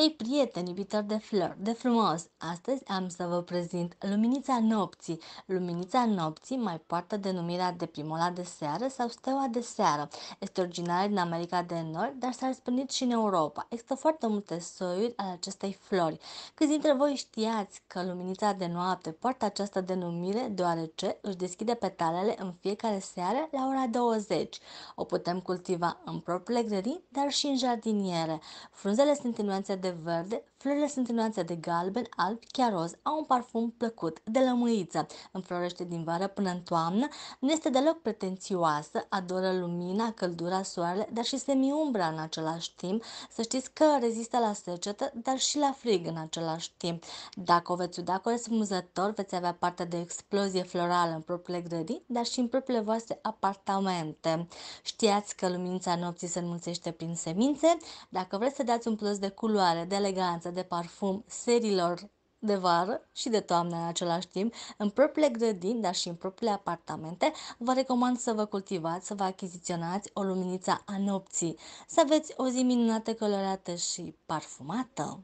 Hei, prieteni, iubitori de flori, de frumos! Astăzi am să vă prezint Luminița Nopții. Luminița Nopții mai poartă denumirea de primola de seară sau steaua de seară. Este originară din America de Nord, dar s-a răspândit și în Europa. Există foarte multe soiuri ale acestei flori. Câți dintre voi știați că luminița de noapte poartă această denumire deoarece își deschide petalele în fiecare seară la ora 20. O putem cultiva în propriile grădini, dar și în jardiniere. Frunzele sunt nuanțe de de verde, florile sunt nuanțe de galben, alb, chiar roz, au un parfum plăcut, de lămâiță, înflorește din vară până în toamnă, nu este deloc pretențioasă, adoră lumina, căldura, soarele, dar și semiumbra în același timp. Să știți că rezistă la secetă, dar și la frig în același timp. Dacă o veți uda corespunzător, veți avea parte de explozie florală în propriile grădini, dar și în propriile voastre apartamente. Știați că lumința nopții se înmulțește prin semințe. Dacă vreți să dați un plus de culoare culoare, de eleganță, de parfum serilor de vară și de toamnă în același timp, în propriile grădini, dar și în propriile apartamente, vă recomand să vă cultivați, să vă achiziționați o luminiță a nopții, să aveți o zi minunată, colorată și parfumată.